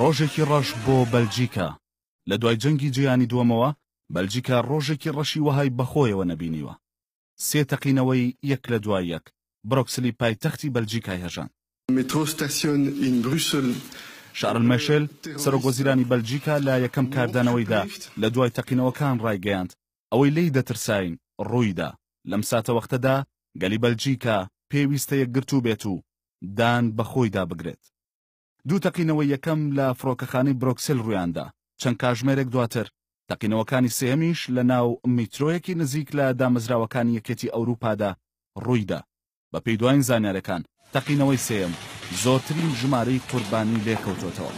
ڕۆژێکی ڕەش بۆ بەلجیکا لە دوای جەنگی جیانی دووەمەوە بەلجیکا ڕۆژێکی ڕەشی وهای بەخۆیەوە نەبینیوە سێ تەقینەوەی یەک لە دوای یەک برۆکسلی پایتەختی بەلجیکای هەژان شارل مەشل سەرۆگۆزیرانی بەلجیکا لا یەکەم کاردانەوەیدا لە دوای تەقینەوەکان ڕایگەیاند ئەوەی لی دەترساین ڕوویدا لەم ساتە وەختەدا گەلی بەلجیکا پێویستە یەکگرتو بێت و دان بەخۆیدا بگرێت دوو تەقینەوە یەکەم لە فڕۆکەخانەی برۆکسل ڕوویاندا چەند کاژمێرێک دواتر تەقینەوەکانی سێمیش لە ناو میترۆیەکی نزیک لە دامەزراوەکانی یەکێتی ئەوروپادا ڕوویدا بە پێی دوایین زانیارەکان تەقینەوەی سێم زۆرترین ژمارەی قوربانی لێکەوتۆتەوە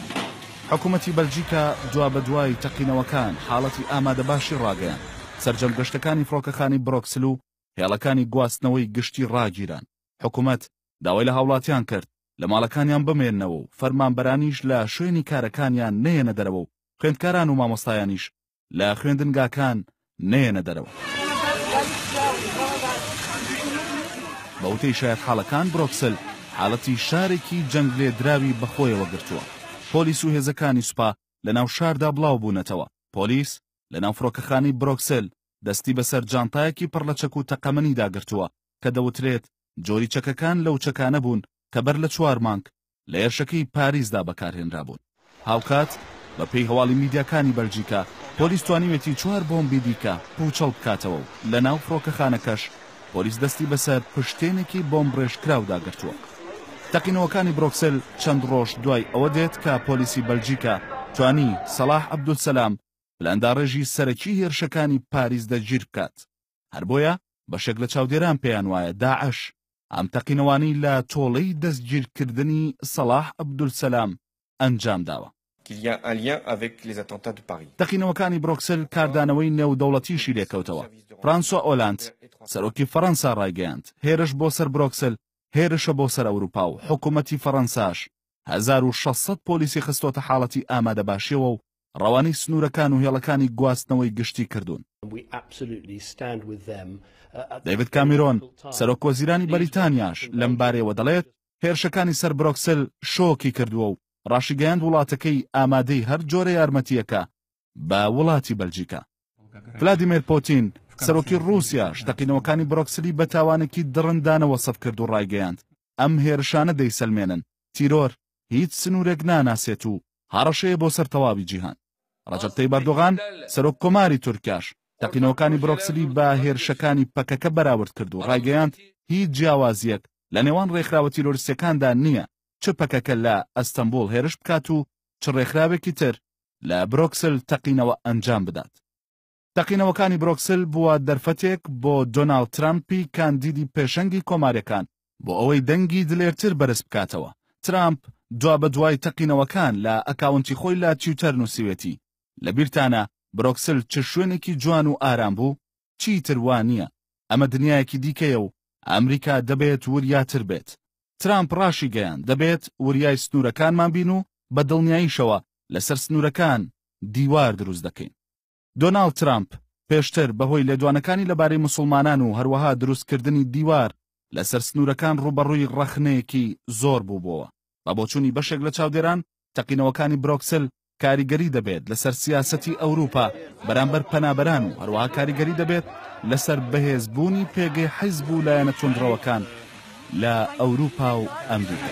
حکوومەتی بەلژیکا دوا بە دوای تەقینەوەکان حاڵەتی ئامادە باشی ڕاگەیان سرجەم گەشتەکانی فڕۆکەخانی برۆکسل و هێڵەکانی گواستنەوەی گشتی ڕاگیران حکوومەت داوای لە هاوڵاتیان کرد لە ماڵەکانیان بمێننەوە و فەرمانبەرانیش لە شوێنی کارەکانیان نەیەنە دەرەوە و خوێندکاران و مامۆستایانیش لە خوێندنگاکان نەیەنە دەرەوە بەوتەی شاید حاڵەکان برۆکسل حاڵەتی شارێکی جەنگ لێ دراوی بەخۆیەوە گرتووە پۆلیس و هێزەکانی سوپا لە ناو شاردا بڵاو بوونەتەوە پۆلیس لە ناو فڕۆکەخانی برۆکسل دەستی بەسەر جانتایەکی پڕ لە چەک و تەقەمەنی داگرتووە کە دەوترێت جۆری چەکەکان لەو چەکانە بوون کە بەر لە چوار مانگ لە ئێرشەکەی پاریزدا بەکارهێنرابوون هاوکات بە پێی هەواڵی میدیاکانی بەرجیکا پۆلیس توانیوێتی چوار بۆمبی دیکە پوچەڵ بکاتەوە و لە ناو فڕۆکەخانەکەش پۆلیس دەستی بەسەر پشتێنێکی بۆم ڕێژکراوداگرتووە تەقینەوەکانی برۆکسل چەند ڕۆژ دوای ئەوە دێت کە پۆلیسی بەلجیکا توانی سەلاح عەبدولسەسلام پلانداڕێژی سەرەکی هێرشەکانی پاریز دەگیر بکات هەر بۆیە بەشێک لە چاودێران پێیان وایە داعش ئەم تەقینەوانی لە تۆڵەی دەستگیرکردنی سەلاح عەبدولسەلام ئەنجام داوە تەقینەوەکانی برۆکسل کاردانەوەی نێودەوڵەتیشی لێکەوتەوە فرانسۆ ئۆلاند سەرۆکی فەەنسا ڕایگەیاند هێرش بۆ سەر برۆکسل هێرشە بۆ سەر ئەوروپا و حکوومەتی فەەنساش 1600 پۆلیسی خستۆتە حاڵەتی ئامادەباشیەوە و ڕەوانەی سنوورەکان و هێڵەکانی گواستنەوەی گشتی کردوون دەیوت کامیرۆن سەرۆکۆزیرانی بەریتانیاش لەم بارەوە دەڵێت هێرشەکانی سەر برۆکسل شۆکی کردووە و ڕاشیگەیاند وڵاتەکەی ئامادەی هەر جۆرە یارمەتیەکە بە وڵاتی بەلجیکە ڤلادیمیر پۆتین سەرۆکی رووسیا شتەقینەوەکانی برۆکسلی بە تاوانێکی دڕندانەوە سەف کرد و ڕایگەیاند ئەم هێرشانە دەیسەلمێنن تیرۆر هیچ سنوورێک ناناسێت و هەڕەشەیە بۆ سەرتەواوی جیهان ڕەجەبتەی بەردۆغان سەرۆک کۆماری تورکیاش تەقینەوەکانی برۆکسلی بە هێرشەکانی پەکەکە بەراورد کرد و ڕایگەیاند هیچ جیاوازیەک لە نێوان ڕێکخراوە تیرۆریسیەکاندا نییە چ پەکەکە لە ئەستەمبول هێرش بکات و چ ڕێکخراوێکی تر لە برۆکسل تەقینەوە ئەنجام بدات تەقینەوەکانی برۆکسل بووە دەرفەتێک بۆ دۆناڵ ترامپی کاندیدی پێشەنگی کۆمارەکان بۆ ئەوەی دەنگی دلێرتر بەرز بکاتەوە ترامپ دوا بە دوای تەقینەوەکان لە ئەکاونتی خۆی لە چیوتەر نووسوێتی لەبیرتانە برۆکسل چ شوێنێکی جوان و ئارام بوو چی تروان نییە ئەمە دنیایەکی دیکەیە و ئەمریکا دەبێت وریاتر بێت ترامپ ڕاشی گەیان دەبێت وریای سنوورەکانمان بین و بە دڵنیاییشەوە لەسەر سنوورەکان دیوار دروست دەکەین دۆناڵ ترامپ پێشتر بەهۆی لێدوانەکانی لەبارەی مسلمانان و هەروەها دروستکردنی دیوار لەسەر سنوورەکان ڕوبەڕووی ڕەخنەیەکی زۆر بوو بووە بە بۆچووی بەشێک لە چاودێران تەقینەوەکانی برۆکسل کاریگەری دەبێت لەسەر سیاسەتی ئەوروپا بەرامبەر پەنابەران و هەروەها کاریگەری دەبێت لەسەر بەهێزبوونی پێگەی حیزب و لایەنە چۆندرەوەکان لە ئەوروپا و ئەمریکا.